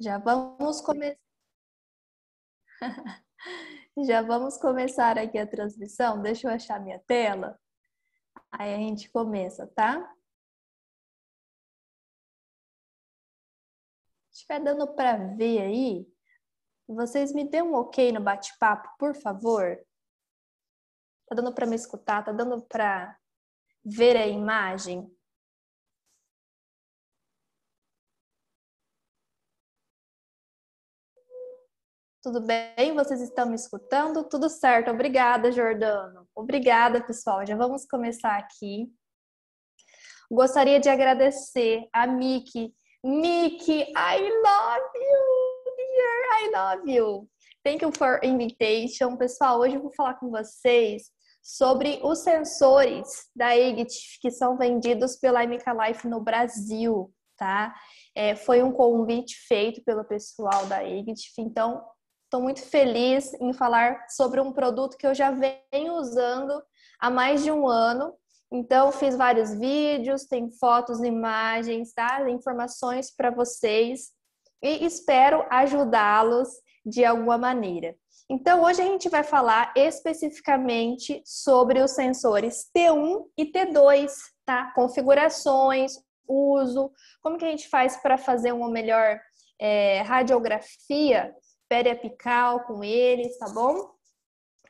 Já vamos começar. Já vamos começar aqui a transmissão. Deixa eu achar minha tela. Aí a gente começa, tá? Se estiver dando para ver aí, vocês me dêem um ok no bate-papo, por favor? Tá dando para me escutar? Tá dando para ver a imagem? Tudo bem? Vocês estão me escutando? Tudo certo. Obrigada, Jordano. Obrigada, pessoal. Já vamos começar aqui. Gostaria de agradecer a Miki. Miki, I love you, dear, I love you. Thank you for invitation. Pessoal, hoje eu vou falar com vocês sobre os sensores da EGIT que são vendidos pela MK Life no Brasil, tá? É, foi um convite feito pelo pessoal da EGIT, então Estou muito feliz em falar sobre um produto que eu já venho usando há mais de um ano. Então, fiz vários vídeos, tem fotos, imagens, tá? informações para vocês e espero ajudá-los de alguma maneira. Então, hoje a gente vai falar especificamente sobre os sensores T1 e T2, tá? Configurações, uso, como que a gente faz para fazer uma melhor é, radiografia féria apical com eles, tá bom?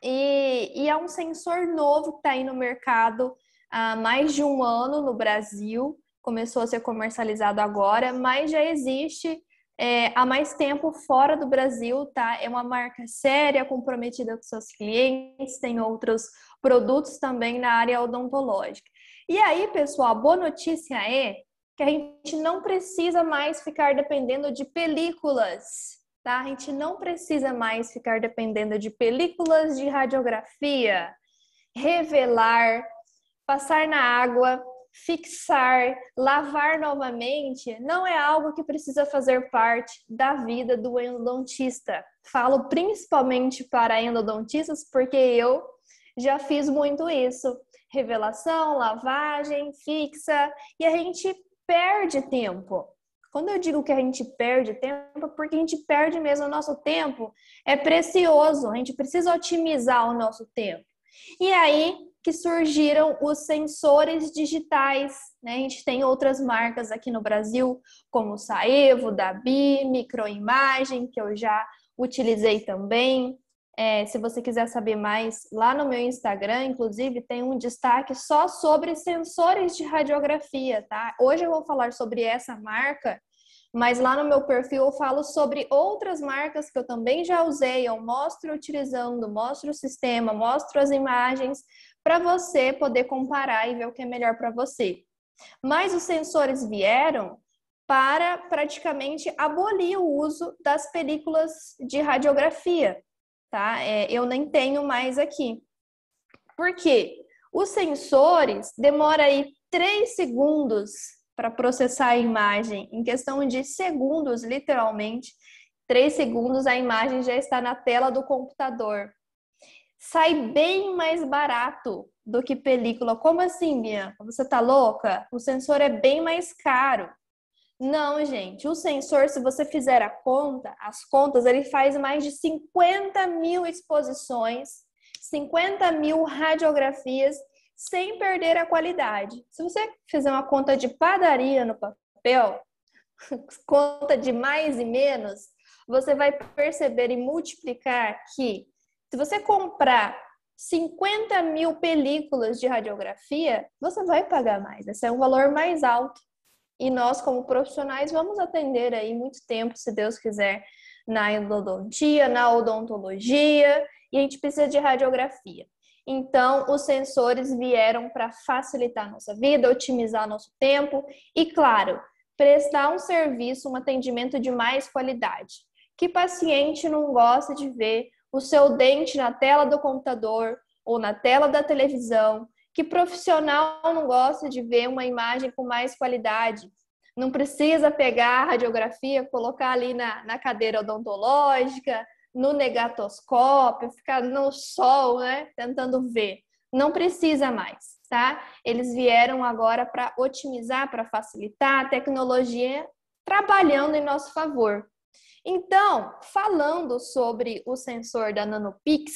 E, e é um sensor novo que está aí no mercado há mais de um ano no Brasil, começou a ser comercializado agora, mas já existe é, há mais tempo fora do Brasil, tá? É uma marca séria, comprometida com seus clientes, tem outros produtos também na área odontológica. E aí, pessoal, a boa notícia é que a gente não precisa mais ficar dependendo de películas Tá? A gente não precisa mais ficar dependendo de películas de radiografia, revelar, passar na água, fixar, lavar novamente, não é algo que precisa fazer parte da vida do endodontista. Falo principalmente para endodontistas porque eu já fiz muito isso. Revelação, lavagem, fixa, e a gente perde tempo. Quando eu digo que a gente perde tempo, é porque a gente perde mesmo o nosso tempo. É precioso, a gente precisa otimizar o nosso tempo. E é aí que surgiram os sensores digitais, né? A gente tem outras marcas aqui no Brasil, como Saevo, Dabi, Microimagem, que eu já utilizei também, é, se você quiser saber mais, lá no meu Instagram, inclusive, tem um destaque só sobre sensores de radiografia, tá? Hoje eu vou falar sobre essa marca, mas lá no meu perfil eu falo sobre outras marcas que eu também já usei, eu mostro utilizando, mostro o sistema, mostro as imagens, para você poder comparar e ver o que é melhor para você. Mas os sensores vieram para praticamente abolir o uso das películas de radiografia tá? É, eu nem tenho mais aqui. Por quê? Os sensores demora aí 3 segundos para processar a imagem. Em questão de segundos, literalmente, 3 segundos a imagem já está na tela do computador. Sai bem mais barato do que película. Como assim, Bia? Você tá louca? O sensor é bem mais caro. Não, gente. O sensor, se você fizer a conta, as contas, ele faz mais de 50 mil exposições, 50 mil radiografias, sem perder a qualidade. Se você fizer uma conta de padaria no papel, conta de mais e menos, você vai perceber e multiplicar que se você comprar 50 mil películas de radiografia, você vai pagar mais. Esse é um valor mais alto. E nós, como profissionais, vamos atender aí muito tempo, se Deus quiser, na endodontia, na odontologia, e a gente precisa de radiografia. Então, os sensores vieram para facilitar a nossa vida, otimizar nosso tempo e, claro, prestar um serviço, um atendimento de mais qualidade. Que paciente não gosta de ver o seu dente na tela do computador ou na tela da televisão? Que profissional não gosta de ver uma imagem com mais qualidade? não precisa pegar a radiografia, colocar ali na, na cadeira odontológica, no negatoscópio, ficar no sol, né? Tentando ver. Não precisa mais, tá? Eles vieram agora para otimizar, para facilitar a tecnologia trabalhando em nosso favor. Então, falando sobre o sensor da Nanopix,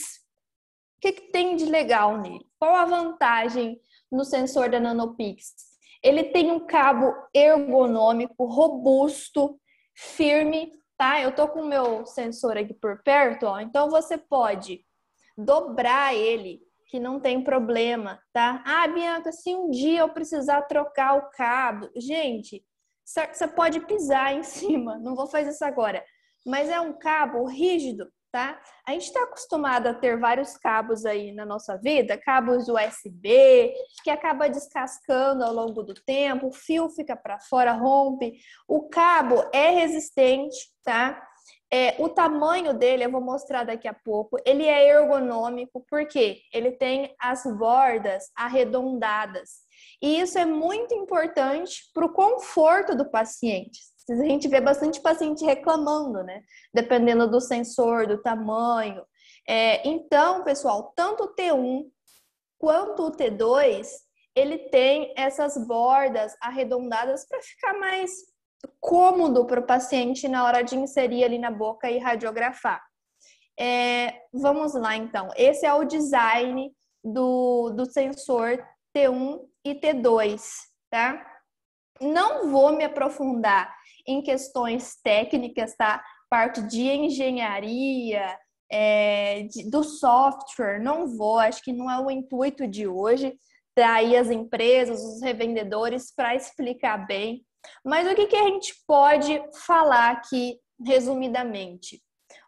o que, que, tem de legal nele? Qual a vantagem no sensor da Nanopix? Ele tem um cabo ergonômico, robusto, firme, tá? Eu tô com o meu sensor aqui por perto, ó. Então você pode dobrar ele, que não tem problema, tá? Ah, Bianca, se um dia eu precisar trocar o cabo, gente, você pode pisar em cima. Não vou fazer isso agora. Mas é um cabo rígido tá? A gente está acostumado a ter vários cabos aí na nossa vida, cabos USB, que acaba descascando ao longo do tempo, o fio fica para fora, rompe. O cabo é resistente, tá? É, o tamanho dele, eu vou mostrar daqui a pouco, ele é ergonômico, porque ele tem as bordas arredondadas. E isso é muito importante para o conforto do paciente, a gente vê bastante paciente reclamando, né? Dependendo do sensor, do tamanho. É, então, pessoal, tanto o T1 quanto o T2, ele tem essas bordas arredondadas para ficar mais cômodo para o paciente na hora de inserir ali na boca e radiografar. É, vamos lá, então. Esse é o design do, do sensor T1 e T2, tá? Não vou me aprofundar em questões técnicas, tá? Parte de engenharia, é, de, do software, não vou, acho que não é o intuito de hoje daí tá? as empresas, os revendedores para explicar bem. Mas o que, que a gente pode falar aqui resumidamente?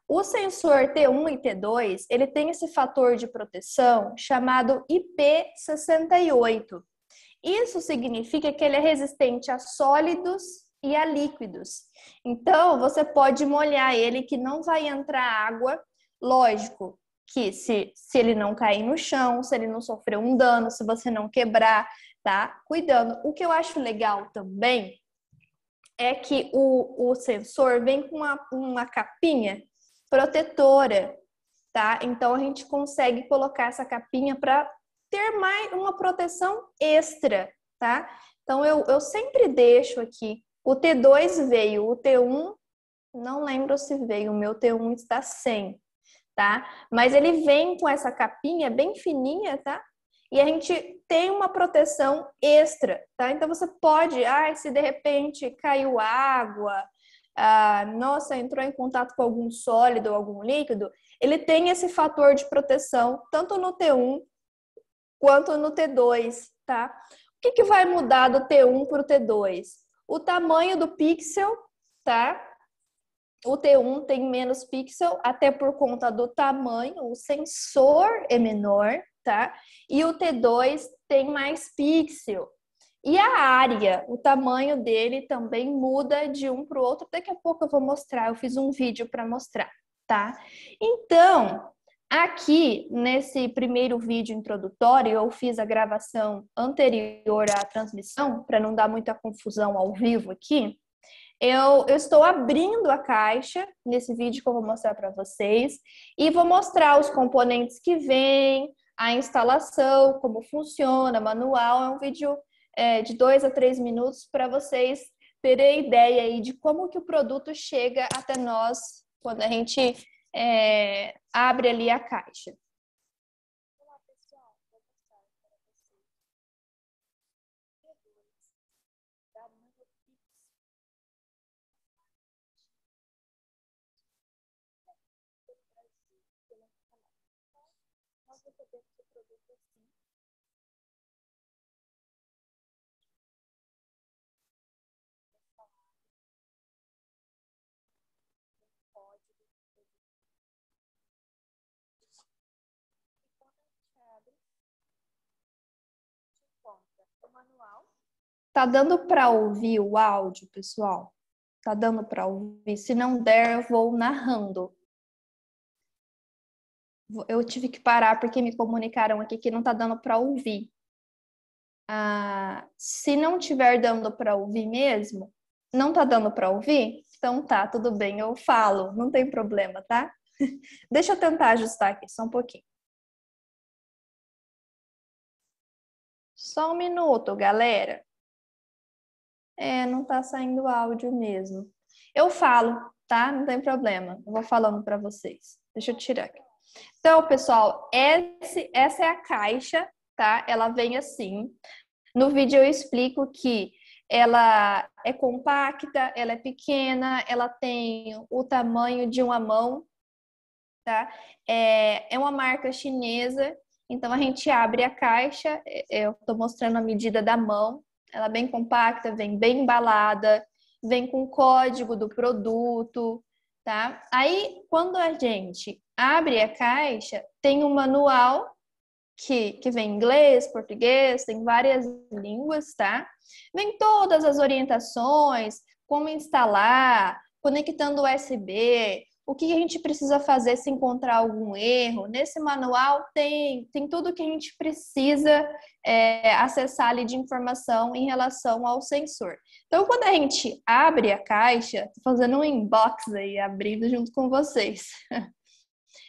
O sensor T1 e T2, ele tem esse fator de proteção chamado IP68. Isso significa que ele é resistente a sólidos e a líquidos. Então, você pode molhar ele que não vai entrar água, lógico, que se, se ele não cair no chão, se ele não sofrer um dano, se você não quebrar, tá? Cuidando. O que eu acho legal também é que o, o sensor vem com uma, uma capinha protetora, tá? Então a gente consegue colocar essa capinha para ter mais uma proteção extra, tá? Então eu, eu sempre deixo aqui o T2 veio, o T1 não lembro se veio, o meu T1 está sem, tá? Mas ele vem com essa capinha bem fininha, tá? E a gente tem uma proteção extra, tá? Então você pode, ah, se de repente caiu água, ah, nossa, entrou em contato com algum sólido ou algum líquido, ele tem esse fator de proteção tanto no T1 quanto no T2, tá? O que, que vai mudar do T1 para o T2? O tamanho do pixel, tá? O T1 tem menos pixel, até por conta do tamanho, o sensor é menor, tá? E o T2 tem mais pixel. E a área, o tamanho dele também muda de um para o outro. Daqui a pouco eu vou mostrar, eu fiz um vídeo para mostrar, tá? Então, Aqui, nesse primeiro vídeo introdutório, eu fiz a gravação anterior à transmissão, para não dar muita confusão ao vivo aqui. Eu, eu, estou abrindo a caixa nesse vídeo que eu vou mostrar para vocês e vou mostrar os componentes que vêm, a instalação, como funciona, manual. É um vídeo é, de dois a três minutos para vocês terem ideia aí de como que o produto chega até nós quando a gente é, abre ali a caixa. manual. Tá dando para ouvir o áudio, pessoal? Tá dando para ouvir? Se não der, eu vou narrando. Eu tive que parar porque me comunicaram aqui que não tá dando para ouvir. Ah, se não tiver dando para ouvir mesmo, não tá dando para ouvir? Então tá, tudo bem, eu falo, não tem problema, tá? Deixa eu tentar ajustar aqui só um pouquinho. Só um minuto, galera. É, não tá saindo áudio mesmo. Eu falo, tá? Não tem problema. Eu vou falando para vocês. Deixa eu tirar aqui. Então, pessoal, esse, essa é a caixa, tá? Ela vem assim. No vídeo eu explico que ela é compacta, ela é pequena, ela tem o tamanho de uma mão, tá? É, é uma marca chinesa então a gente abre a caixa, eu estou mostrando a medida da mão, ela é bem compacta, vem bem embalada, vem com código do produto, tá? Aí quando a gente abre a caixa, tem um manual que, que vem em inglês, português, tem várias línguas, tá? Vem todas as orientações, como instalar, conectando USB, o que a gente precisa fazer se encontrar algum erro. Nesse manual tem, tem tudo que a gente precisa é, acessar ali de informação em relação ao sensor. Então, quando a gente abre a caixa, tô fazendo um inbox aí, abrindo junto com vocês.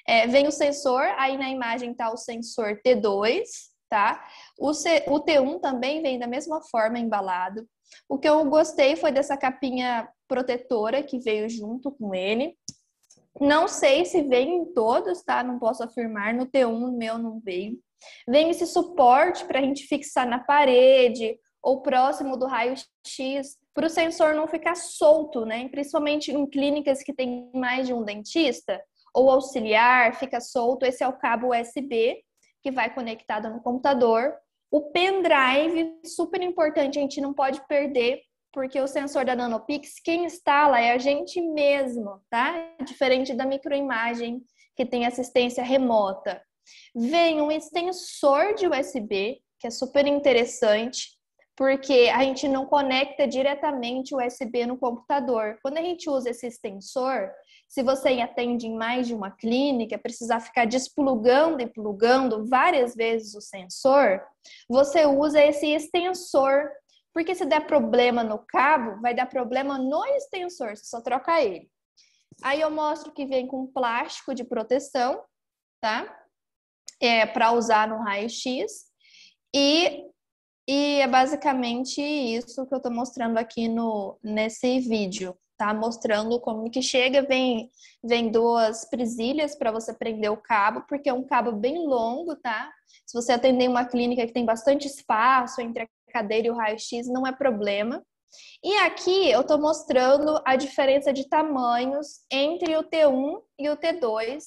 É, vem o sensor, aí na imagem tá o sensor T2, tá? O, C, o T1 também vem da mesma forma embalado. O que eu gostei foi dessa capinha protetora que veio junto com ele. Não sei se vem em todos, tá? Não posso afirmar. No T1 meu não veio. Vem esse suporte para a gente fixar na parede ou próximo do raio-x, para o sensor não ficar solto, né? Principalmente em clínicas que tem mais de um dentista ou auxiliar, fica solto. Esse é o cabo USB que vai conectado no computador. O pendrive, super importante, a gente não pode perder porque o sensor da Nanopix, quem instala é a gente mesmo, tá? Diferente da microimagem, que tem assistência remota. Vem um extensor de USB, que é super interessante, porque a gente não conecta diretamente o USB no computador. Quando a gente usa esse extensor, se você atende em mais de uma clínica, precisar ficar desplugando e plugando várias vezes o sensor, você usa esse extensor porque se der problema no cabo, vai dar problema no extensor, você só troca ele. Aí eu mostro que vem com plástico de proteção, tá? É, para usar no raio-x. E, e é basicamente isso que eu estou mostrando aqui no, nesse vídeo, tá? Mostrando como que chega, vem, vem duas presilhas para você prender o cabo, porque é um cabo bem longo, tá? Se você atender uma clínica que tem bastante espaço entre a cadeira e o raio-x não é problema. E aqui eu estou mostrando a diferença de tamanhos entre o T1 e o T2.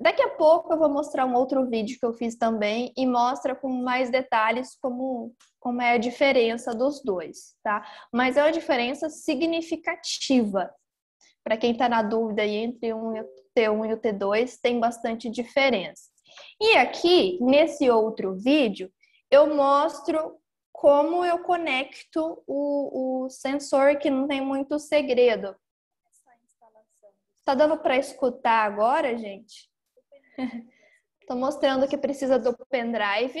Daqui a pouco eu vou mostrar um outro vídeo que eu fiz também e mostra com mais detalhes como, como é a diferença dos dois, tá? Mas é uma diferença significativa. Para quem está na dúvida aí entre um T1 e o T2, tem bastante diferença. E aqui, nesse outro vídeo, eu mostro como eu conecto o, o sensor que não tem muito segredo. Tá dando para escutar agora, gente? Tô mostrando que precisa do pendrive.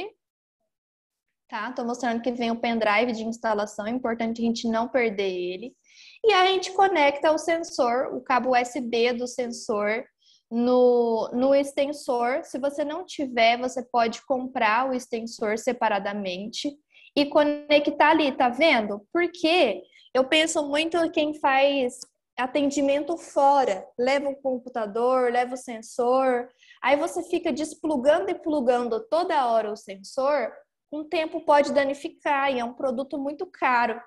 Tá? Tô mostrando que vem o pendrive de instalação, é importante a gente não perder ele. E a gente conecta o sensor, o cabo USB do sensor no, no extensor. Se você não tiver, você pode comprar o extensor separadamente e conectar ali, tá vendo? Porque eu penso muito quem faz atendimento fora, leva o computador, leva o sensor, aí você fica desplugando e plugando toda hora o sensor, com o tempo pode danificar e é um produto muito caro.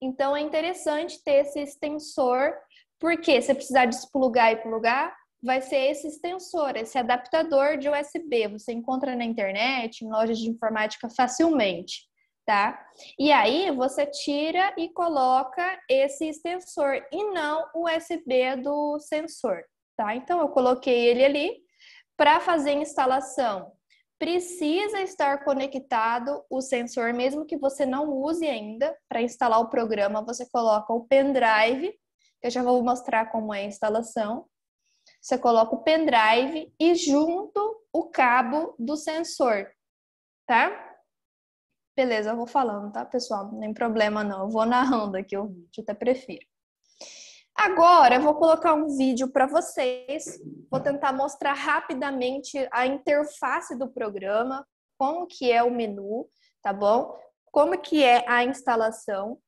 Então é interessante ter esse extensor, porque se precisar desplugar e plugar, vai ser esse extensor, esse adaptador de USB. Você encontra na internet, em lojas de informática facilmente tá? E aí você tira e coloca esse extensor e não o USB do sensor, tá? Então eu coloquei ele ali para fazer a instalação. Precisa estar conectado o sensor, mesmo que você não use ainda para instalar o programa. Você coloca o pendrive, que eu já vou mostrar como é a instalação. Você coloca o pendrive e junto o cabo do sensor, tá? Beleza, eu vou falando, tá, pessoal? Não tem problema não. Eu vou narrando aqui o vídeo, até prefiro. Agora eu vou colocar um vídeo para vocês. Vou tentar mostrar rapidamente a interface do programa, como que é o menu, tá bom? Como que é a instalação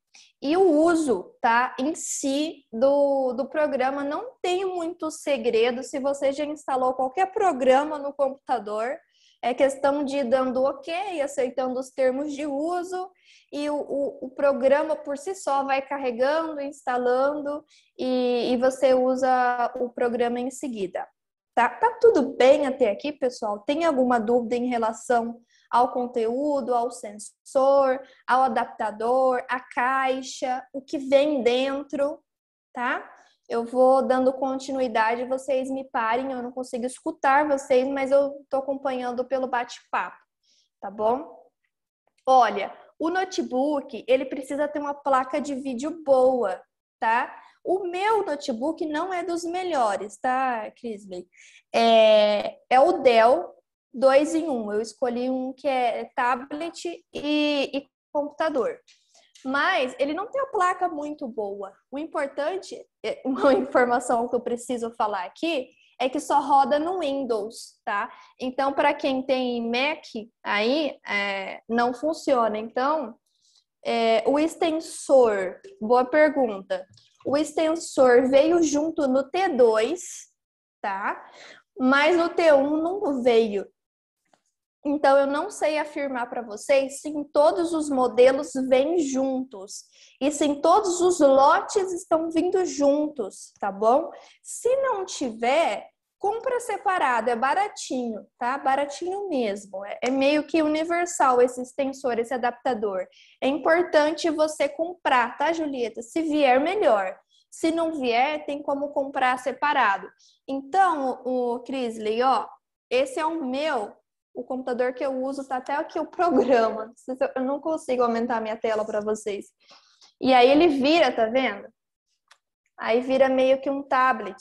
e o uso, tá? Em si do, do programa não tem muito segredo. Se você já instalou qualquer programa no computador, é questão de ir dando ok, aceitando os termos de uso e o, o, o programa por si só vai carregando, instalando e, e você usa o programa em seguida. Tá, tá tudo bem até aqui, pessoal? Tem alguma dúvida em relação ao conteúdo, ao sensor, ao adaptador, à caixa, o que vem dentro, tá? eu vou dando continuidade, vocês me parem, eu não consigo escutar vocês, mas eu estou acompanhando pelo bate-papo, tá bom? Olha, o notebook, ele precisa ter uma placa de vídeo boa, tá? O meu notebook não é dos melhores, tá, Crisley? É, é o Dell 2 em 1. Um. Eu escolhi um que é tablet e, e computador. Mas ele não tem uma placa muito boa. O importante, é, uma informação que eu preciso falar aqui, é que só roda no Windows, tá? Então, para quem tem Mac aí, é, não funciona. Então, é, o extensor, boa pergunta. O extensor veio junto no T2, tá? Mas no T1 não veio. Então, eu não sei afirmar para vocês se em todos os modelos vêm juntos e se em todos os lotes estão vindo juntos, tá bom? Se não tiver, compra separado, é baratinho, tá? Baratinho mesmo. É, é meio que universal esse extensor, esse adaptador. É importante você comprar, tá, Julieta? Se vier, melhor. Se não vier, tem como comprar separado. Então, o Crisley, ó, esse é o meu o computador que eu uso tá até aqui o programa. Eu não consigo aumentar minha tela para vocês. E aí ele vira, tá vendo? Aí vira meio que um tablet,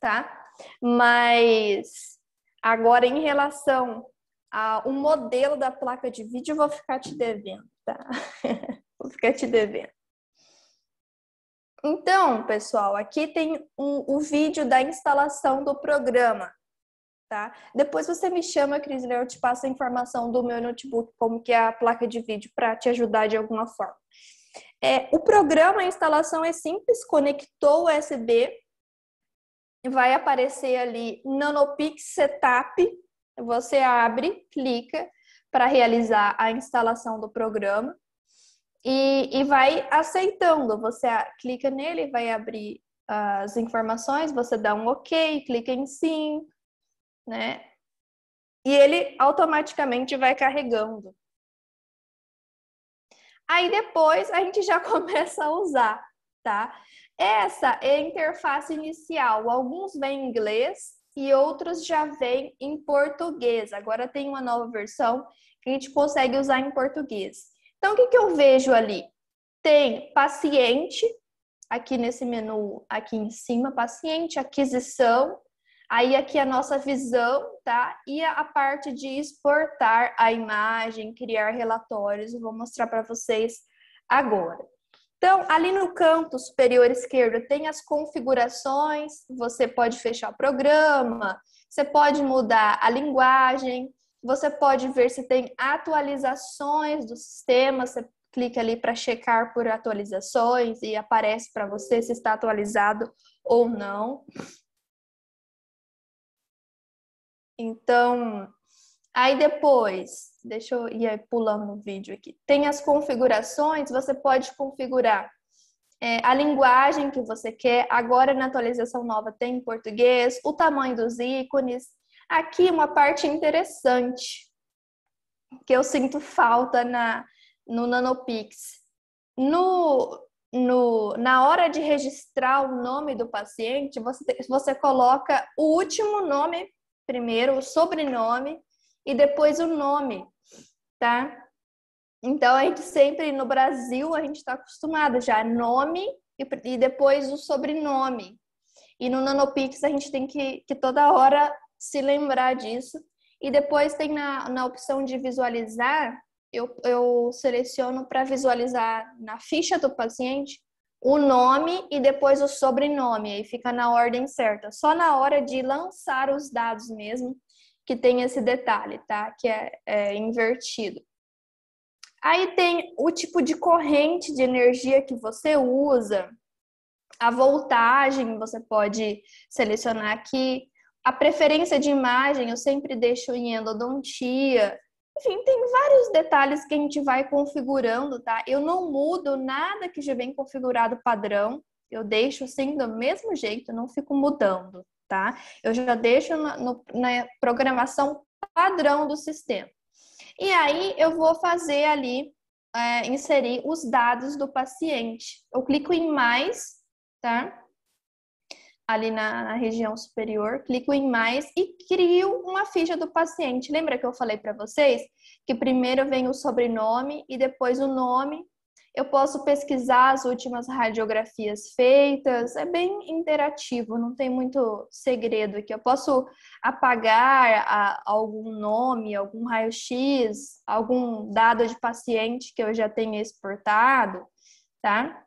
tá? Mas agora em relação ao modelo da placa de vídeo, eu vou ficar te devendo, tá? vou ficar te devendo. Então, pessoal, aqui tem o um, vídeo da instalação do programa tá? Depois você me chama, Cris, eu te passo a informação do meu notebook, como que é a placa de vídeo, para te ajudar de alguma forma. É, o programa, a instalação é simples, conectou o USB, vai aparecer ali Nanopix Setup, você abre, clica para realizar a instalação do programa e, e vai aceitando, você clica nele, vai abrir as informações, você dá um OK, clica em sim, né? E ele automaticamente vai carregando. Aí depois a gente já começa a usar, tá? Essa é a interface inicial. Alguns vêm em inglês e outros já vêm em português. Agora tem uma nova versão que a gente consegue usar em português. Então, o que, que eu vejo ali? Tem paciente, aqui nesse menu, aqui em cima, paciente, aquisição, Aí aqui a nossa visão, tá? E a parte de exportar a imagem, criar relatórios, eu vou mostrar para vocês agora. Então, ali no canto superior esquerdo tem as configurações, você pode fechar o programa, você pode mudar a linguagem, você pode ver se tem atualizações do sistema, você clica ali para checar por atualizações e aparece para você se está atualizado ou não. Então, aí depois, deixa eu ir pulando o vídeo aqui. Tem as configurações, você pode configurar é, a linguagem que você quer. Agora na atualização nova tem em português, o tamanho dos ícones. Aqui uma parte interessante que eu sinto falta na no Nanopix. No, no, na hora de registrar o nome do paciente, você, você coloca o último nome primeiro o sobrenome e depois o nome, tá? Então a gente sempre no Brasil a gente está acostumado já nome e, depois o sobrenome. E no Nanopix a gente tem que, que toda hora se lembrar disso. E depois tem na, na opção de visualizar, eu, eu seleciono para visualizar na ficha do paciente o nome e depois o sobrenome, aí fica na ordem certa. Só na hora de lançar os dados mesmo que tem esse detalhe, tá? Que é, é invertido. Aí tem o tipo de corrente de energia que você usa, a voltagem, você pode selecionar aqui, a preferência de imagem, eu sempre deixo em endodontia, enfim, tem vários detalhes que a gente vai configurando, tá? Eu não mudo nada que já vem configurado padrão, eu deixo assim do mesmo jeito, não fico mudando, tá? Eu já deixo na, no, na programação padrão do sistema. E aí eu vou fazer ali, é, inserir os dados do paciente. Eu clico em mais, tá? ali na, na, região superior, clico em mais e crio uma ficha do paciente. Lembra que eu falei para vocês que primeiro vem o sobrenome e depois o nome? Eu posso pesquisar as últimas radiografias feitas, é bem interativo, não tem muito segredo aqui. Eu posso apagar a, algum nome, algum raio-x, algum dado de paciente que eu já tenha exportado, tá?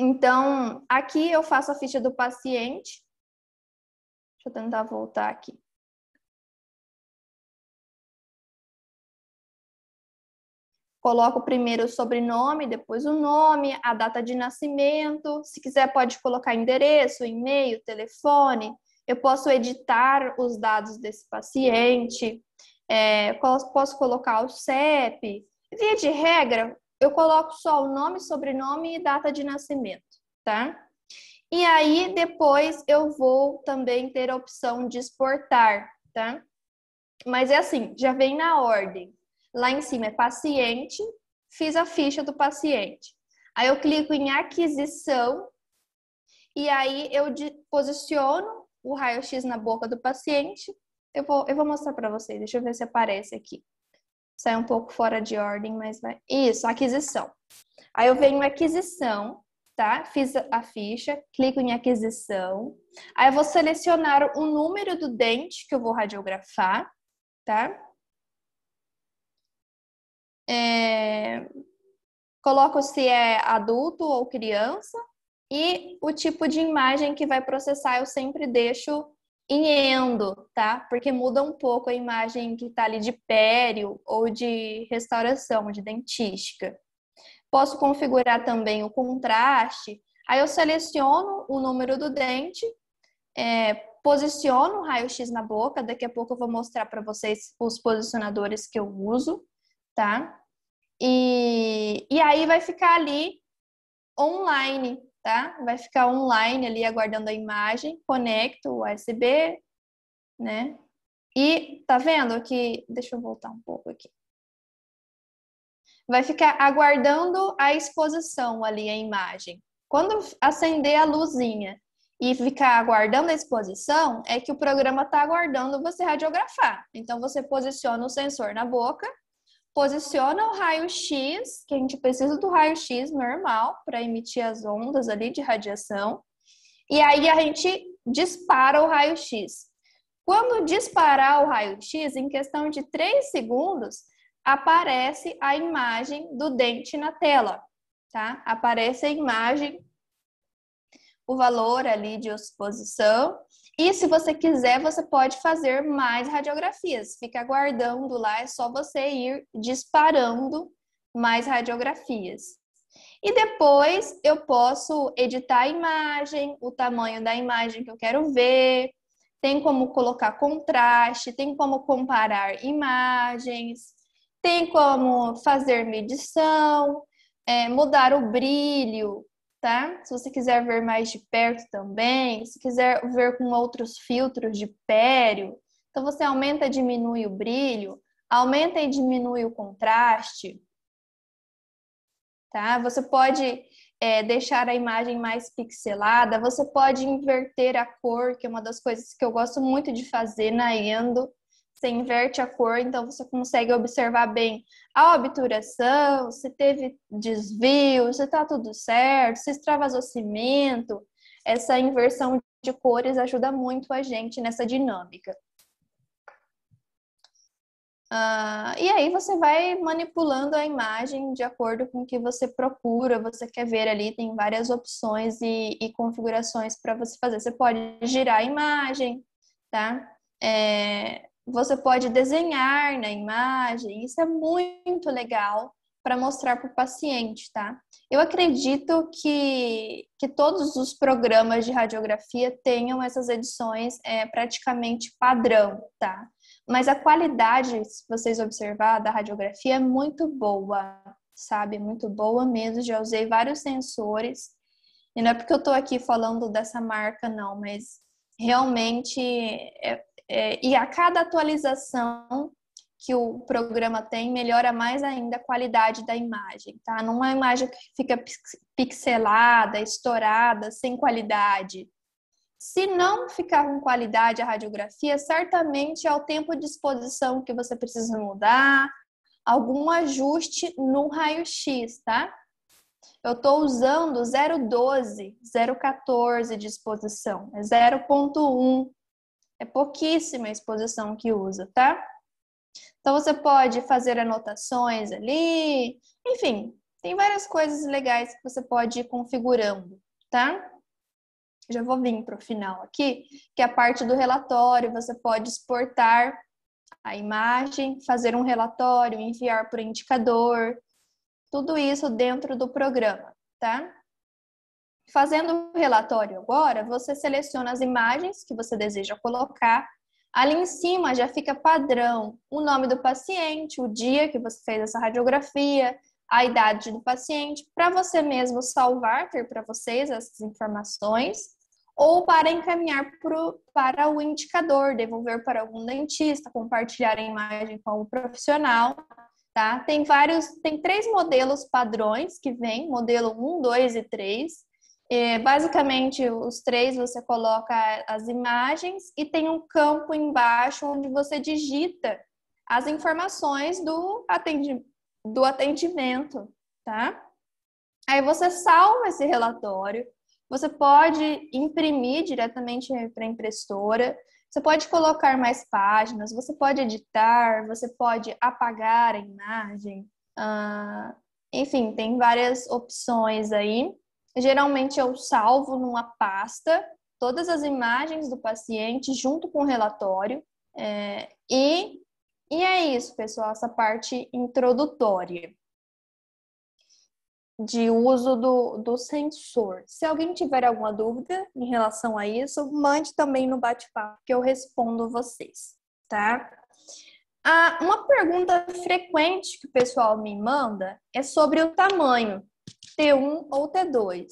Então, aqui eu faço a ficha do paciente. Deixa eu tentar voltar aqui. Coloco primeiro o sobrenome, depois o nome, a data de nascimento. Se quiser, pode colocar endereço, e-mail, telefone. Eu posso editar os dados desse paciente. É, posso colocar o CEP. Via de regra, eu coloco só o nome, sobrenome e data de nascimento, tá? E aí depois eu vou também ter a opção de exportar, tá? Mas é assim, já vem na ordem. Lá em cima é paciente, fiz a ficha do paciente. Aí eu clico em aquisição e aí eu posiciono o raio-x na boca do paciente. Eu vou, eu vou mostrar para vocês, deixa eu ver se aparece aqui sai um pouco fora de ordem, mas vai. Isso, aquisição. Aí eu venho em aquisição, tá? Fiz a ficha, clico em aquisição. Aí eu vou selecionar o número do dente que eu vou radiografar, tá? É... Coloco se é adulto ou criança e o tipo de imagem que vai processar eu sempre deixo em endo, tá? Porque muda um pouco a imagem que tá ali de pério ou de restauração, de dentística. Posso configurar também o contraste. Aí eu seleciono o número do dente, é, posiciono o raio-x na boca. Daqui a pouco eu vou mostrar para vocês os posicionadores que eu uso, tá? E, e aí vai ficar ali online, tá? Vai ficar online ali aguardando a imagem, conecto o USB, né? E tá vendo que, deixa eu voltar um pouco aqui. Vai ficar aguardando a exposição ali a imagem. Quando acender a luzinha e ficar aguardando a exposição, é que o programa está aguardando você radiografar. Então você posiciona o sensor na boca posiciona o raio-x, que a gente precisa do raio-x normal para emitir as ondas ali de radiação, e aí a gente dispara o raio-x. Quando disparar o raio-x, em questão de 3 segundos, aparece a imagem do dente na tela, tá? Aparece a imagem, o valor ali de exposição e se você quiser, você pode fazer mais radiografias. Fica aguardando lá, é só você ir disparando mais radiografias. E depois eu posso editar a imagem, o tamanho da imagem que eu quero ver, tem como colocar contraste, tem como comparar imagens, tem como fazer medição, é, mudar o brilho, tá? Se você quiser ver mais de perto também, se quiser ver com outros filtros de pério, então você aumenta e diminui o brilho, aumenta e diminui o contraste, tá? Você pode é, deixar a imagem mais pixelada, você pode inverter a cor, que é uma das coisas que eu gosto muito de fazer na Endo, você inverte a cor, então você consegue observar bem a obturação, se teve desvio, se está tudo certo, se extravasou cimento. Essa inversão de cores ajuda muito a gente nessa dinâmica. Ah, e aí você vai manipulando a imagem de acordo com o que você procura, você quer ver ali, tem várias opções e, e configurações para você fazer. Você pode girar a imagem, tá? É, você pode desenhar na imagem, isso é muito legal para mostrar para o paciente, tá? Eu acredito que, que todos os programas de radiografia tenham essas edições é, praticamente padrão, tá? Mas a qualidade, se vocês observar, da radiografia é muito boa, sabe? Muito boa mesmo. Já usei vários sensores. E não é porque eu estou aqui falando dessa marca, não, mas realmente é, é, e a cada atualização que o programa tem, melhora mais ainda a qualidade da imagem, tá? Não é imagem que fica pixelada, estourada, sem qualidade. Se não ficar com qualidade a radiografia, certamente é o tempo de exposição que você precisa mudar, algum ajuste no raio-x, tá? Eu estou usando 0,12, 0,14 de exposição, é 0,1 é pouquíssima a exposição que usa, tá? Então você pode fazer anotações ali, enfim, tem várias coisas legais que você pode ir configurando, tá? Já vou vir para o final aqui, que é a parte do relatório, você pode exportar a imagem, fazer um relatório, enviar para o indicador, tudo isso dentro do programa, tá? Fazendo o relatório agora, você seleciona as imagens que você deseja colocar. Ali em cima já fica padrão o nome do paciente, o dia que você fez essa radiografia, a idade do paciente, para você mesmo salvar, ter para vocês essas informações, ou para encaminhar pro, para o indicador, devolver para algum dentista, compartilhar a imagem com o profissional. Tá? Tem vários, tem três modelos padrões que vem, modelo 1, 2 e 3. É, basicamente, os três você coloca as imagens e tem um campo embaixo onde você digita as informações do, atendi do atendimento, tá? Aí você salva esse relatório, você pode imprimir diretamente para a impressora, você pode colocar mais páginas, você pode editar, você pode apagar a imagem, ah, enfim, tem várias opções aí. Geralmente eu salvo numa pasta todas as imagens do paciente junto com o relatório. É, e, e é isso, pessoal, essa parte introdutória de uso do, do sensor. Se alguém tiver alguma dúvida em relação a isso, mande também no bate-papo que eu respondo vocês, tá? Ah, uma pergunta frequente que o pessoal me manda é sobre o tamanho. T1 ou T2.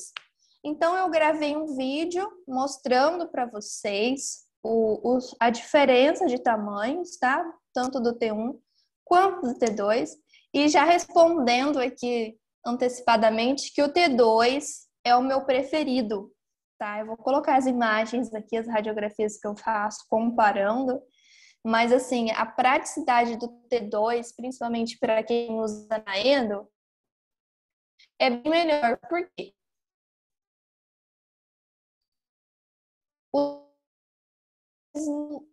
Então, eu gravei um vídeo mostrando para vocês o, o, a diferença de tamanhos, tá? Tanto do T1 quanto do T2. E já respondendo aqui antecipadamente que o T2 é o meu preferido, tá? Eu vou colocar as imagens aqui, as radiografias que eu faço, comparando. Mas, assim, a praticidade do T2, principalmente para quem usa na Endo, é bem melhor. Por quê?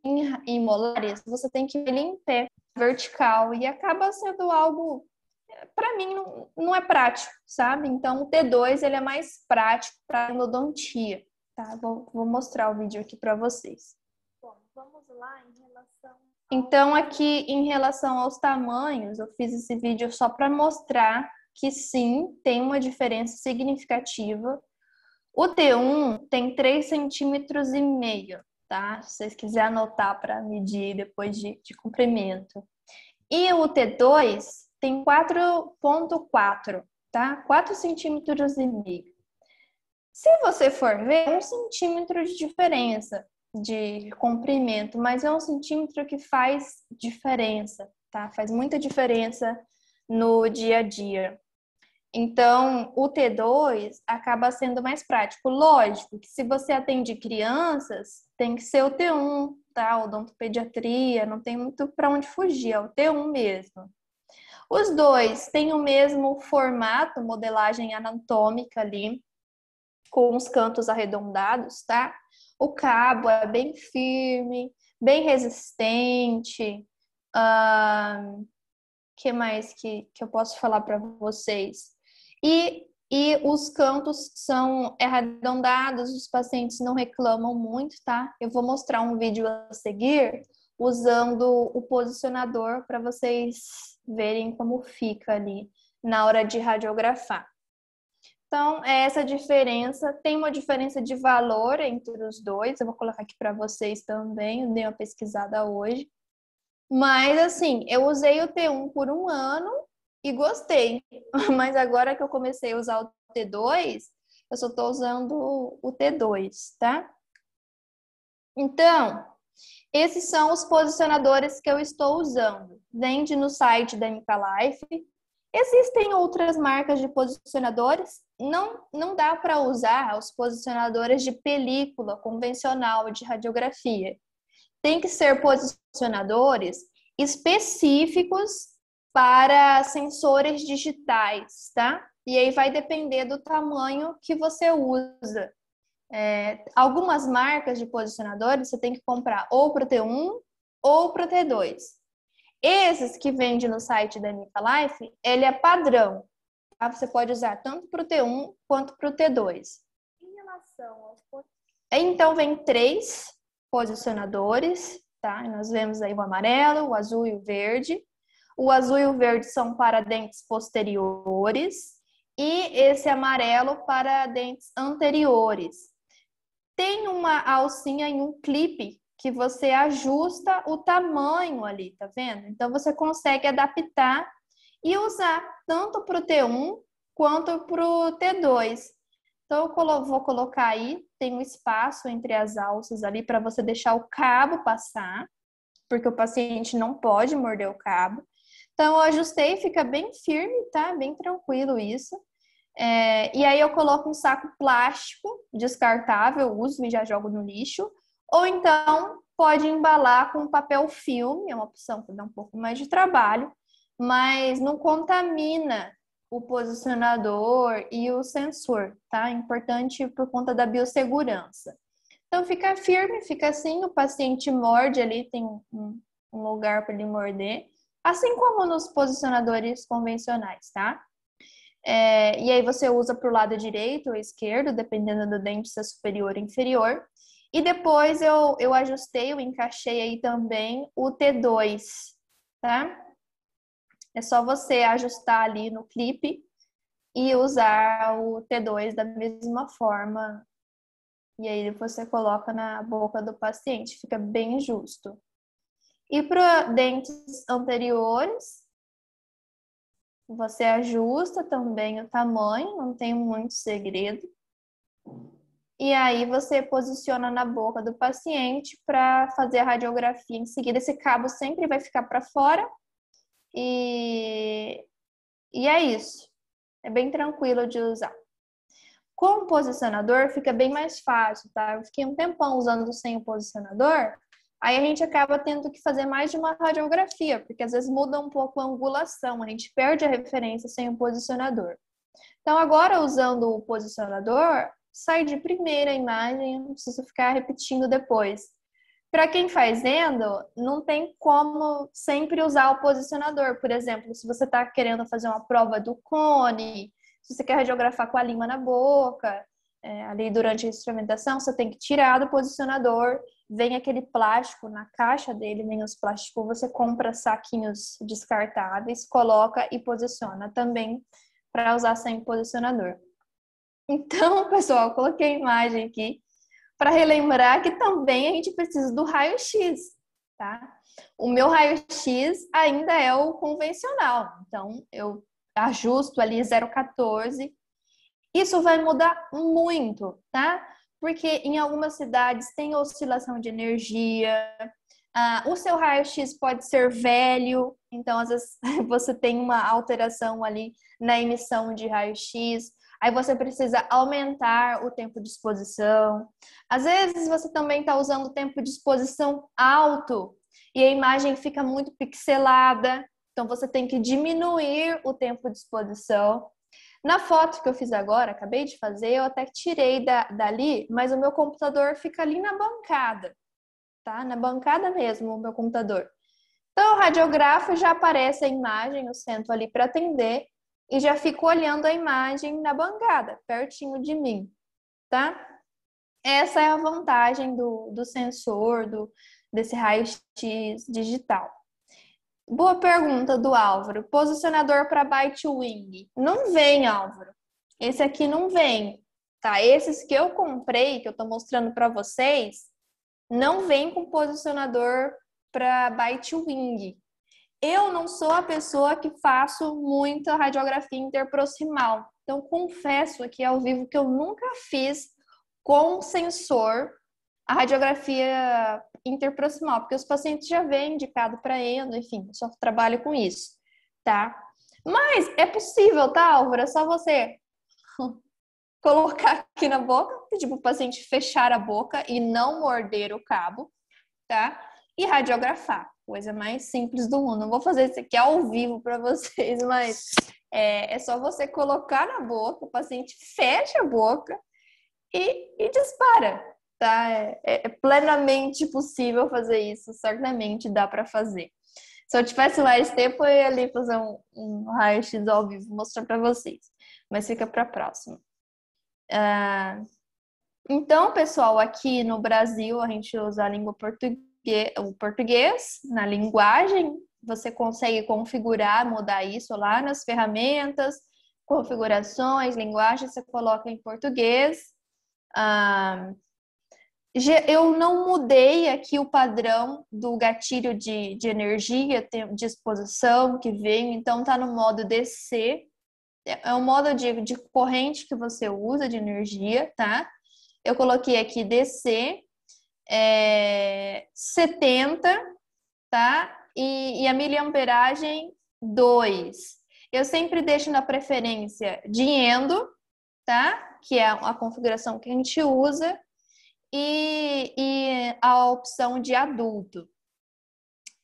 Em, em molares, você tem que ele em pé, vertical, e acaba sendo algo, para mim, não, não é prático, sabe? Então, o T2 ele é mais prático para endodontia, tá? Vou, vou mostrar o vídeo aqui para vocês. Bom, vamos lá em relação. Então, aqui em relação aos tamanhos, eu fiz esse vídeo só para mostrar que sim, tem uma diferença significativa. O T1 tem 3,5 centímetros, tá? Se vocês quiserem anotar para medir depois de, de comprimento. E o T2 tem 4,4, tá? 4 centímetros e meio. Se você for ver, é um centímetro de diferença de comprimento, mas é um centímetro que faz diferença, tá? Faz muita diferença no dia a dia. Então, o T2 acaba sendo mais prático. Lógico que se você atende crianças, tem que ser o T1, tá? Odontopediatria, não tem muito para onde fugir, é o T1 mesmo. Os dois têm o mesmo formato, modelagem anatômica ali, com os cantos arredondados, tá? O cabo é bem firme, bem resistente. Uh, que mais que, que eu posso falar para vocês? E, e os cantos são arredondados, os pacientes não reclamam muito, tá? Eu vou mostrar um vídeo a seguir usando o posicionador para vocês verem como fica ali na hora de radiografar. Então, é essa diferença. Tem uma diferença de valor entre os dois. Eu vou colocar aqui para vocês também. Eu dei uma pesquisada hoje. Mas assim, eu usei o T1 por um ano e gostei. Mas agora que eu comecei a usar o T2, eu só estou usando o T2, tá? Então, esses são os posicionadores que eu estou usando. Vende no site da MK Life. Existem outras marcas de posicionadores. Não, não dá para usar os posicionadores de película convencional de radiografia tem que ser posicionadores específicos para sensores digitais, tá? E aí vai depender do tamanho que você usa. É, algumas marcas de posicionadores você tem que comprar ou para o T1 ou para o T2. Esses que vende no site da Nika Life, ele é padrão. Tá? Você pode usar tanto para o T1 quanto para o T2. Em relação aos Então vem três posicionadores, tá? Nós vemos aí o amarelo, o azul e o verde. O azul e o verde são para dentes posteriores e esse amarelo para dentes anteriores. Tem uma alcinha e um clipe que você ajusta o tamanho ali, tá vendo? Então você consegue adaptar e usar tanto para o T1 quanto para o T2. Então, eu vou colocar aí, tem um espaço entre as alças ali para você deixar o cabo passar, porque o paciente não pode morder o cabo. Então, eu ajustei, fica bem firme, tá? Bem tranquilo isso. É, e aí, eu coloco um saco plástico descartável, uso e já jogo no lixo. Ou então, pode embalar com papel filme, é uma opção que dá um pouco mais de trabalho, mas não contamina o posicionador e o sensor, tá? Importante por conta da biossegurança. Então, fica firme, fica assim, o paciente morde ali, tem um lugar para ele morder, assim como nos posicionadores convencionais, tá? É, e aí você usa para o lado direito ou esquerdo, dependendo do dente se é superior ou inferior. E depois eu, eu ajustei, eu encaixei aí também o T2, tá? É só você ajustar ali no clipe e usar o T2 da mesma forma. E aí você coloca na boca do paciente, fica bem justo. E para dentes anteriores, você ajusta também o tamanho, não tem muito segredo. E aí você posiciona na boca do paciente para fazer a radiografia. Em seguida, esse cabo sempre vai ficar para fora e, e é isso. É bem tranquilo de usar. Com o posicionador fica bem mais fácil, tá? Eu fiquei um tempão usando sem o posicionador, aí a gente acaba tendo que fazer mais de uma radiografia, porque às vezes muda um pouco a angulação, a gente perde a referência sem o posicionador. Então, agora usando o posicionador, sai de primeira a imagem, não precisa ficar repetindo depois. Para quem faz endo, não tem como sempre usar o posicionador. Por exemplo, se você está querendo fazer uma prova do cone, se você quer radiografar com a língua na boca, é, ali durante a instrumentação, você tem que tirar do posicionador, vem aquele plástico na caixa dele, vem os plásticos, você compra saquinhos descartáveis, coloca e posiciona também para usar sem posicionador. Então, pessoal, coloquei a imagem aqui para relembrar que também a gente precisa do raio-x, tá? O meu raio-x ainda é o convencional, então eu ajusto ali 0,14. Isso vai mudar muito, tá? Porque em algumas cidades tem oscilação de energia, ah, o seu raio-x pode ser velho, então às vezes você tem uma alteração ali na emissão de raio-x. Aí você precisa aumentar o tempo de exposição. Às vezes você também está usando o tempo de exposição alto e a imagem fica muito pixelada. Então você tem que diminuir o tempo de exposição. Na foto que eu fiz agora, acabei de fazer, eu até tirei da, dali, mas o meu computador fica ali na bancada, tá? Na bancada mesmo, o meu computador. Então, o radiografo já aparece a imagem, eu sento ali para atender, e já fico olhando a imagem na bancada, pertinho de mim, tá? Essa é a vantagem do, do sensor, do, desse raio-x digital. Boa pergunta do Álvaro. Posicionador para Byte wing. Não vem, Álvaro. Esse aqui não vem, tá? Esses que eu comprei, que eu tô mostrando para vocês, não vem com posicionador para Byte wing, eu não sou a pessoa que faço muita radiografia interproximal. Então, confesso aqui ao vivo que eu nunca fiz com sensor a radiografia interproximal, porque os pacientes já vêm indicado para endo, enfim, só trabalho com isso, tá? Mas é possível, tá, Álvaro? É só você colocar aqui na boca, pedir para o paciente fechar a boca e não morder o cabo, tá? E radiografar coisa mais simples do mundo. Não vou fazer isso aqui ao vivo para vocês, mas é, é, só você colocar na boca, o paciente fecha a boca e, e dispara, tá? É, é, é plenamente possível fazer isso, certamente dá para fazer. Se eu tivesse mais tempo, eu ia ali fazer um, um raio-x ao vivo, mostrar para vocês. Mas fica para próxima. Ah, então, pessoal, aqui no Brasil a gente usa a língua portuguesa o português, na linguagem, você consegue configurar, mudar isso lá nas ferramentas, configurações, linguagem, você coloca em português. Ah, eu não mudei aqui o padrão do gatilho de, de energia, de exposição que vem, então tá no modo DC, é, é um modo de, de corrente que você usa de energia, tá? Eu coloquei aqui DC, é, 70, tá? E, e a miliamperagem 2. Eu sempre deixo na preferência de endo, tá? Que é a configuração que a gente usa, e, e a opção de adulto.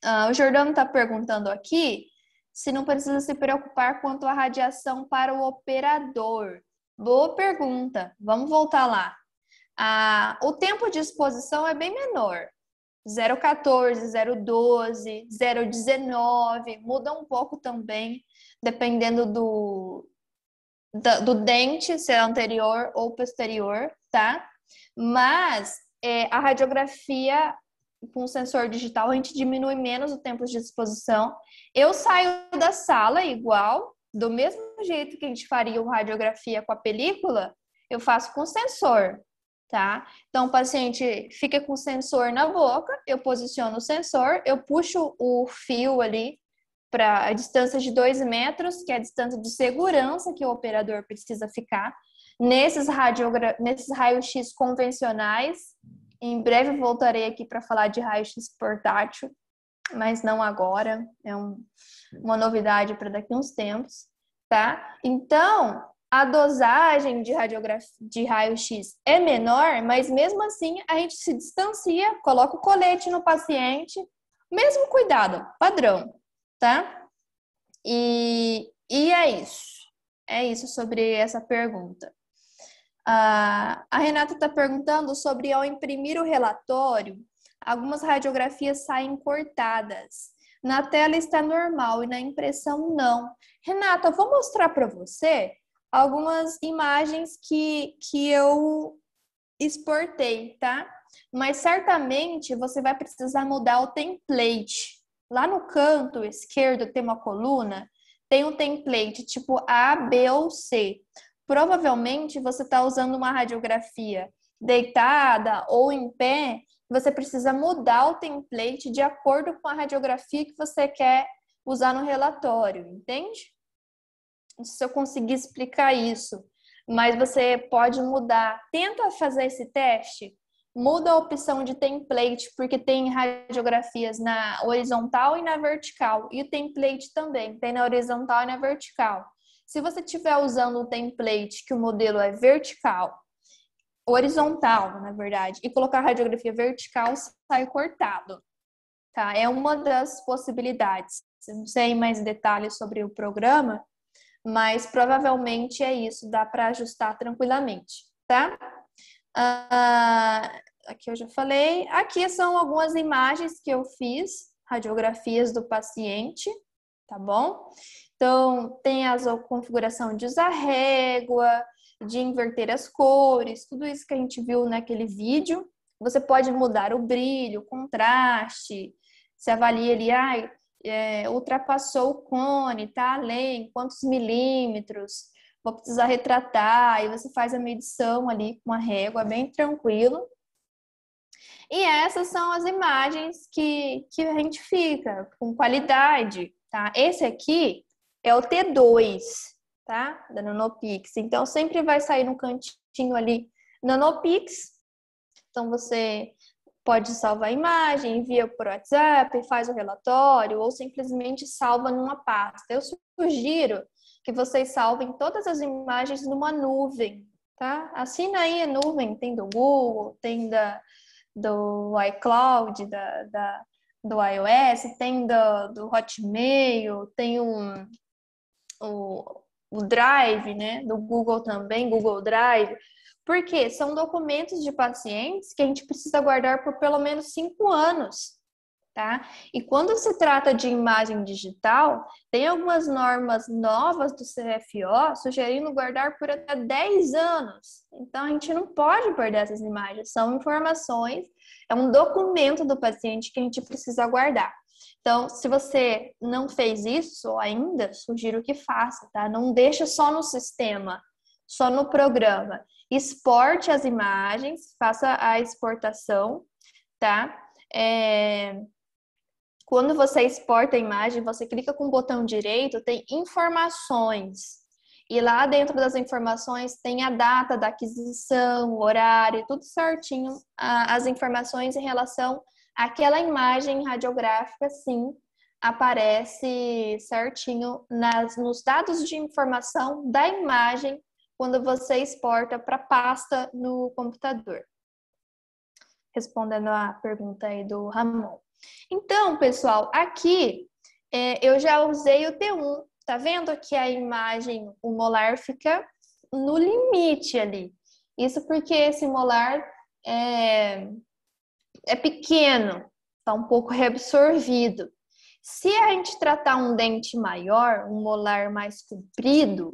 Ah, o Jordano está perguntando aqui se não precisa se preocupar quanto à radiação para o operador. Boa pergunta. Vamos voltar lá o tempo de exposição é bem menor. 0,14, 0,12, 0,19, muda um pouco também, dependendo do, do, do dente, se é anterior ou posterior, tá? Mas é, a radiografia com sensor digital, a gente diminui menos o tempo de exposição. Eu saio da sala igual, do mesmo jeito que a gente faria uma radiografia com a película, eu faço com sensor tá? Então, o paciente fica com o sensor na boca, eu posiciono o sensor, eu puxo o fio ali para a distância de 2 metros, que é a distância de segurança que o operador precisa ficar. Nesses, radiogra... nesses raios-x convencionais, em breve voltarei aqui para falar de raio-x portátil, mas não agora, é um... uma novidade para daqui uns tempos, tá? Então, a dosagem de, radiografia, de raio-x é menor, mas mesmo assim a gente se distancia, coloca o colete no paciente, mesmo cuidado, padrão, tá? E, e é isso. É isso sobre essa pergunta. a Renata está perguntando sobre ao imprimir o relatório, algumas radiografias saem cortadas. Na tela está normal e na impressão não. Renata, vou mostrar para você algumas imagens que, que eu exportei, tá? Mas certamente você vai precisar mudar o template. Lá no canto esquerdo tem uma coluna, tem um template tipo A, B ou C. Provavelmente você está usando uma radiografia deitada ou em pé, você precisa mudar o template de acordo com a radiografia que você quer usar no relatório, entende? se eu consegui explicar isso, mas você pode mudar. Tenta fazer esse teste, muda a opção de template, porque tem radiografias na horizontal e na vertical, e o template também, tem na horizontal e na vertical. Se você estiver usando um template que o modelo é vertical, horizontal, na verdade, e colocar radiografia vertical, sai cortado. Tá? É uma das possibilidades. Eu não sei mais detalhes sobre o programa, mas provavelmente é isso, dá para ajustar tranquilamente, tá? Ah, aqui eu já falei. Aqui são algumas imagens que eu fiz, radiografias do paciente, tá bom? Então, tem a configuração de usar régua, de inverter as cores, tudo isso que a gente viu naquele vídeo. Você pode mudar o brilho, o contraste, se avalia ali, ai, é, ultrapassou o cone, tá? além, quantos milímetros, vou precisar retratar, aí você faz a medição ali com a régua, bem tranquilo. E essas são as imagens que, que a gente fica com qualidade, tá? Esse aqui é o T2, tá? Da Nanopix. Então, sempre vai sair no cantinho ali Nanopix. Então, você pode salvar a imagem, envia por WhatsApp, faz o relatório ou simplesmente salva numa pasta. Eu sugiro que vocês salvem todas as imagens numa nuvem, tá? Assina aí a nuvem, tem do Google, tem da, do iCloud, da, da do iOS, tem do, do Hotmail, tem um, o, o Drive, né? Do Google também, Google Drive porque são documentos de pacientes que a gente precisa guardar por pelo menos cinco anos. Tá? E quando se trata de imagem digital, tem algumas normas novas do CFO sugerindo guardar por até 10 anos. Então a gente não pode perder essas imagens, são informações, é um documento do paciente que a gente precisa guardar. Então, se você não fez isso ainda, sugiro que faça, tá? Não deixa só no sistema só no programa. Exporte as imagens, faça a exportação, tá? É... Quando você exporta a imagem, você clica com o botão direito, tem informações. E lá dentro das informações tem a data da aquisição, o horário, tudo certinho, as informações em relação àquela imagem radiográfica, sim, aparece certinho nas, nos dados de informação da imagem quando você exporta para pasta no computador. Respondendo à pergunta aí do Ramon. Então, pessoal, aqui é, eu já usei o T1. Tá vendo que a imagem, o molar fica no limite ali. Isso porque esse molar é, é pequeno, tá um pouco reabsorvido. Se a gente tratar um dente maior, um molar mais comprido,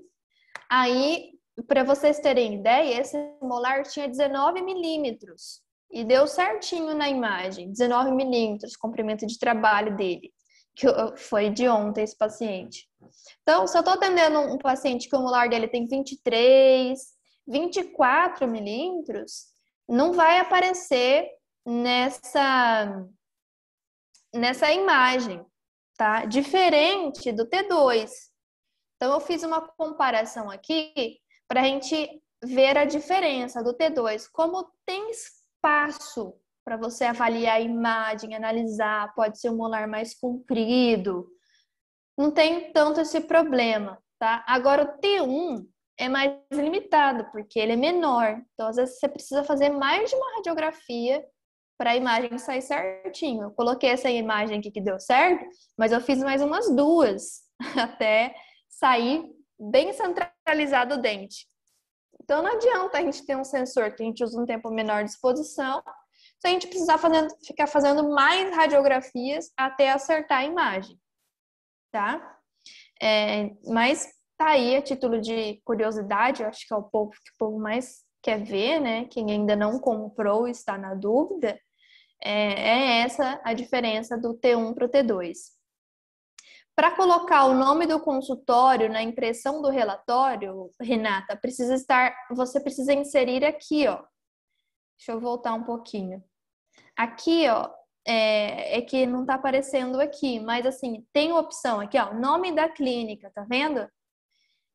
aí para vocês terem ideia, esse molar tinha 19 milímetros. E deu certinho na imagem, 19 milímetros, comprimento de trabalho dele, que foi de ontem esse paciente. Então, se eu estou atendendo um paciente que o molar dele tem 23, 24 milímetros, não vai aparecer nessa, nessa imagem, tá? Diferente do T2. Então, eu fiz uma comparação aqui para a gente ver a diferença do T2. Como tem espaço para você avaliar a imagem, analisar, pode ser um molar mais comprido, não tem tanto esse problema, tá? Agora o T1 é mais limitado, porque ele é menor. Então, às vezes, você precisa fazer mais de uma radiografia para a imagem sair certinho. Eu coloquei essa imagem aqui que deu certo, mas eu fiz mais umas duas até sair bem centralizado o dente. Então não adianta a gente ter um sensor que a gente usa um tempo menor de exposição, se a gente precisar fazendo, ficar fazendo mais radiografias até acertar a imagem, tá? É, mas tá aí a título de curiosidade, eu acho que é o povo que o povo mais quer ver, né? Quem ainda não comprou está na dúvida. É, é essa a diferença do T1 para o T2. Para colocar o nome do consultório na impressão do relatório, Renata, precisa estar, você precisa inserir aqui, ó. Deixa eu voltar um pouquinho. Aqui, ó, é, é que não está aparecendo aqui, mas assim, tem opção aqui, ó, nome da clínica, tá vendo?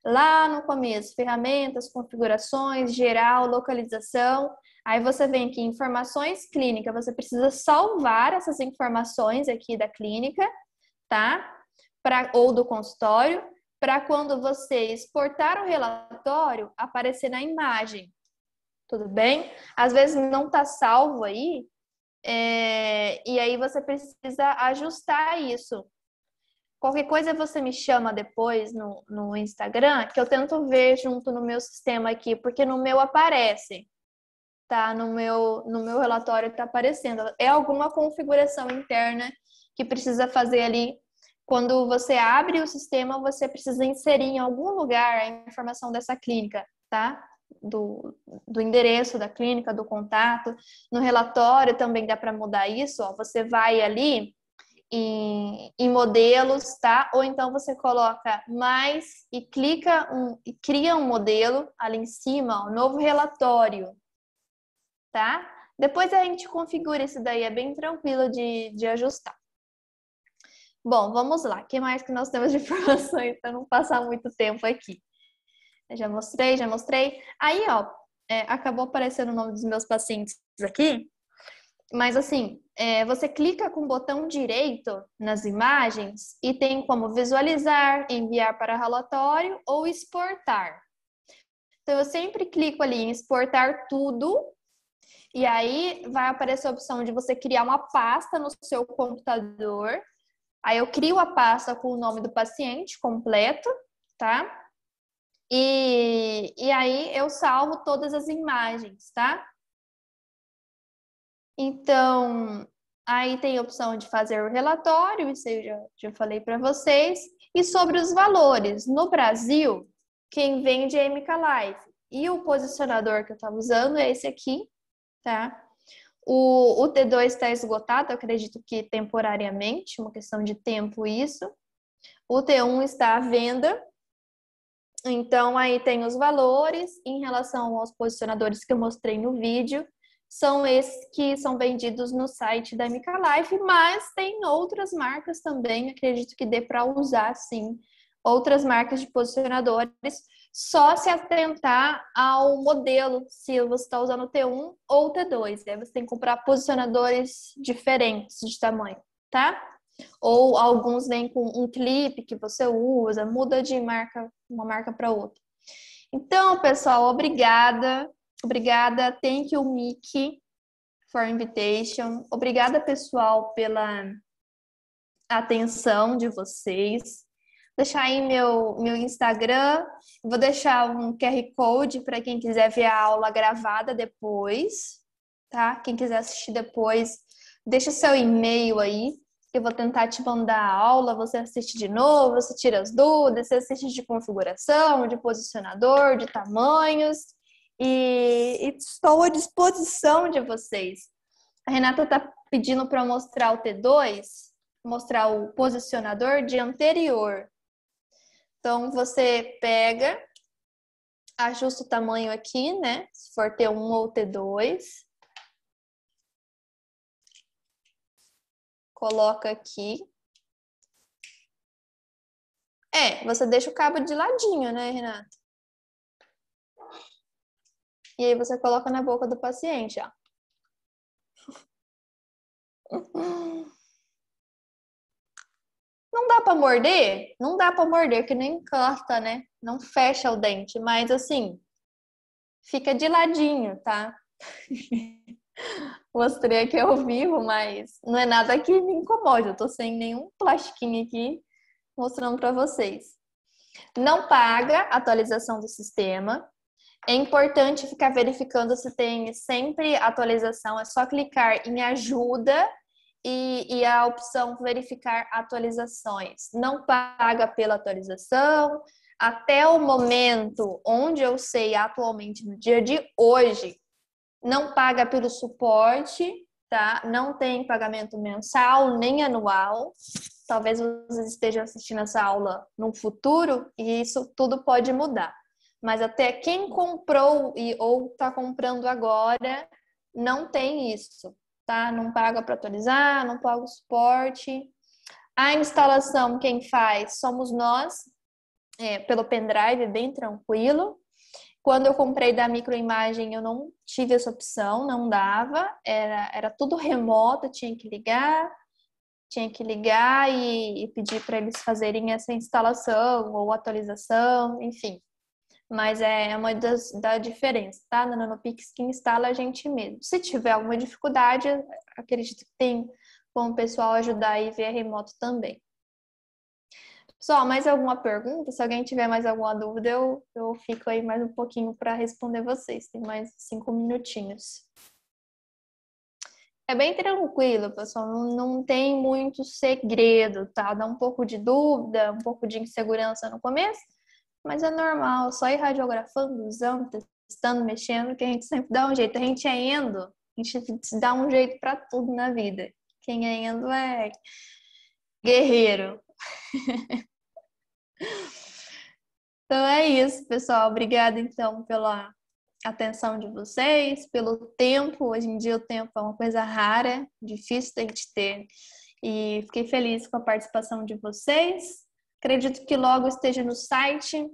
Lá no começo, ferramentas, configurações, geral, localização. Aí você vem aqui, informações clínica, você precisa salvar essas informações aqui da clínica, tá? pra, ou do consultório, para quando você exportar o relatório, aparecer na imagem. Tudo bem? Às vezes não está salvo aí, é, e aí você precisa ajustar isso. Qualquer coisa você me chama depois no, no Instagram, que eu tento ver junto no meu sistema aqui, porque no meu aparece, tá? No meu, no meu relatório tá aparecendo. É alguma configuração interna que precisa fazer ali quando você abre o sistema, você precisa inserir em algum lugar a informação dessa clínica, tá? Do, do endereço da clínica, do contato. No relatório também dá para mudar isso. Ó. Você vai ali em, em, modelos, tá? Ou então você coloca mais e clica um, e cria um modelo ali em cima, ó, novo relatório, tá? Depois a gente configura isso daí, é bem tranquilo de, de ajustar. Bom, vamos lá. O que mais que nós temos de informações para não passar muito tempo aqui? Eu já mostrei, já mostrei. Aí, ó, é, acabou aparecendo o nome dos meus pacientes aqui. Mas assim, é, você clica com o botão direito nas imagens e tem como visualizar, enviar para relatório ou exportar. Então eu sempre clico ali em exportar tudo e aí vai aparecer a opção de você criar uma pasta no seu computador Aí eu crio a pasta com o nome do paciente completo, tá? E, e aí eu salvo todas as imagens, tá? Então, aí tem a opção de fazer o relatório, isso eu já, já falei para vocês. E sobre os valores, no Brasil, quem vende é MK Live. E o posicionador que eu estava usando é esse aqui, tá? O, o T2 está esgotado, acredito que temporariamente, uma questão de tempo isso. O T1 está à venda. Então, aí tem os valores em relação aos posicionadores que eu mostrei no vídeo. São esses que são vendidos no site da MK Life, mas tem outras marcas também, acredito que dê para usar sim outras marcas de posicionadores, só se atentar ao modelo, se você está usando T1 ou T2. Aí você tem que comprar posicionadores diferentes de tamanho, tá? Ou alguns vêm com um clipe que você usa, muda de marca, uma marca para outra. Então, pessoal, obrigada. Obrigada, thank you, Mickey, for invitation. Obrigada, pessoal, pela atenção de vocês deixar aí meu, meu Instagram, vou deixar um QR Code para quem quiser ver a aula gravada depois, tá? Quem quiser assistir depois, deixa seu e-mail aí, que eu vou tentar te mandar a aula, você assiste de novo, você tira as dúvidas, você assiste de configuração, de posicionador, de tamanhos, e, e estou à disposição de vocês. A Renata tá pedindo para mostrar o T2, mostrar o posicionador de anterior. Então, você pega, ajusta o tamanho aqui, né? Se for T1 ou T2. Coloca aqui. É, você deixa o cabo de ladinho, né, Renata? E aí você coloca na boca do paciente, ó. Não dá para morder? Não dá para morder, que nem corta, né? Não fecha o dente, mas assim, fica de ladinho, tá? Mostrei aqui ao vivo, mas não é nada que me incomode. Eu tô sem nenhum plastiquinho aqui mostrando para vocês. Não paga atualização do sistema. É importante ficar verificando se tem sempre atualização. É só clicar em ajuda e, e, a opção verificar atualizações. Não paga pela atualização. Até o momento onde eu sei atualmente, no dia de hoje, não paga pelo suporte, tá? Não tem pagamento mensal nem anual. Talvez vocês estejam assistindo essa aula no futuro e isso tudo pode mudar. Mas até quem comprou e ou está comprando agora não tem isso tá? Não paga tá para atualizar, não paga o suporte. A instalação quem faz somos nós, é, pelo pendrive, bem tranquilo. Quando eu comprei da microimagem, eu não tive essa opção, não dava, era, era tudo remoto, tinha que ligar, tinha que ligar e, e pedir para eles fazerem essa instalação ou atualização, enfim mas é, é uma das da diferença, tá? Na Nanopix que instala é a gente mesmo. Se tiver alguma dificuldade, acredito que tem como o pessoal ajudar aí via remoto também. Pessoal, mais alguma pergunta? Se alguém tiver mais alguma dúvida, eu, eu fico aí mais um pouquinho para responder vocês. Tem mais cinco minutinhos. É bem tranquilo, pessoal. Não, não tem muito segredo, tá? Dá um pouco de dúvida, um pouco de insegurança no começo, mas é normal, só ir radiografando, usando, testando, mexendo, que a gente sempre dá um jeito. A gente é indo, a gente dá um jeito para tudo na vida. Quem é indo é guerreiro. então é isso, pessoal. Obrigada então pela atenção de vocês, pelo tempo. Hoje em dia o tempo é uma coisa rara, difícil da gente ter. E fiquei feliz com a participação de vocês. Acredito que logo esteja no site.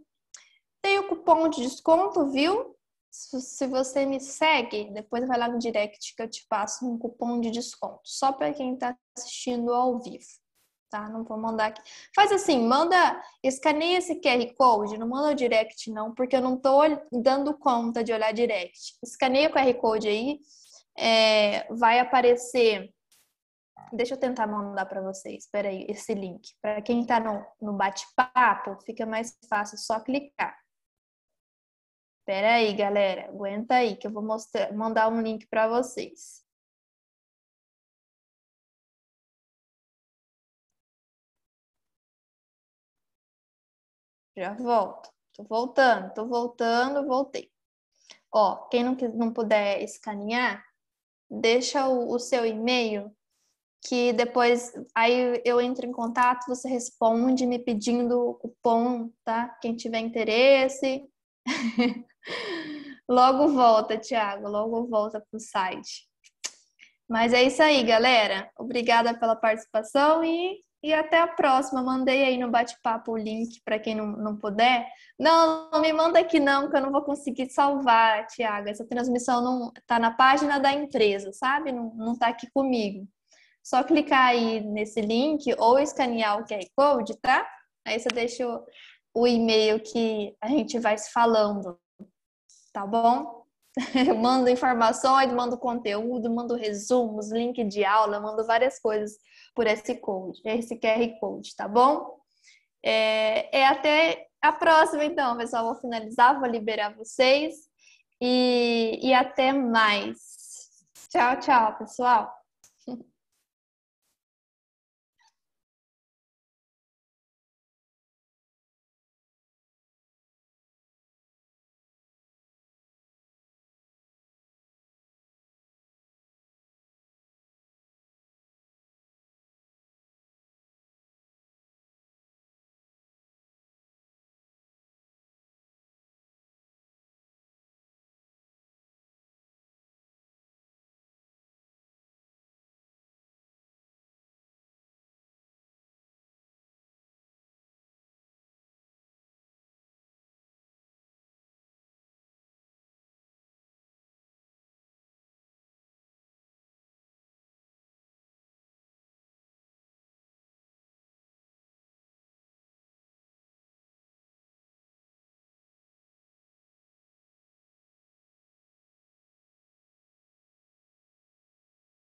Tem o cupom de desconto, viu? Se você me segue, depois vai lá no direct que eu te passo um cupom de desconto, só para quem está assistindo ao vivo, tá? Não vou mandar aqui. Faz assim, manda, escaneia esse QR Code, não manda o direct não, porque eu não tô dando conta de olhar direct. Escaneia o QR Code aí, é, vai aparecer Deixa eu tentar mandar para vocês, espera aí, esse link. Para quem está no, no bate-papo, fica mais fácil só clicar. Espera aí, galera, aguenta aí que eu vou mostrar, mandar um link para vocês. Já volto. Tô voltando, tô voltando, voltei. Ó, quem não, não puder escanear, deixa o, o seu e-mail que depois aí eu entro em contato, você responde me pedindo o cupom, tá? Quem tiver interesse. logo volta, Tiago, logo volta pro site. Mas é isso aí, galera. Obrigada pela participação e, e até a próxima. Mandei aí no bate-papo o link para quem não, não puder. Não, não me manda aqui não, que eu não vou conseguir salvar, Tiago. Essa transmissão não tá na página da empresa, sabe? Não, não tá aqui comigo. Só clicar aí nesse link ou escanear o QR Code, tá? Aí você deixa o, o e-mail que a gente vai se falando, tá bom? Eu mando informações, mando conteúdo, mando resumos, link de aula, mando várias coisas por esse code, esse QR Code, tá bom? É, é até a próxima, então, pessoal. Vou finalizar, vou liberar vocês. E, e até mais. Tchau, tchau, pessoal.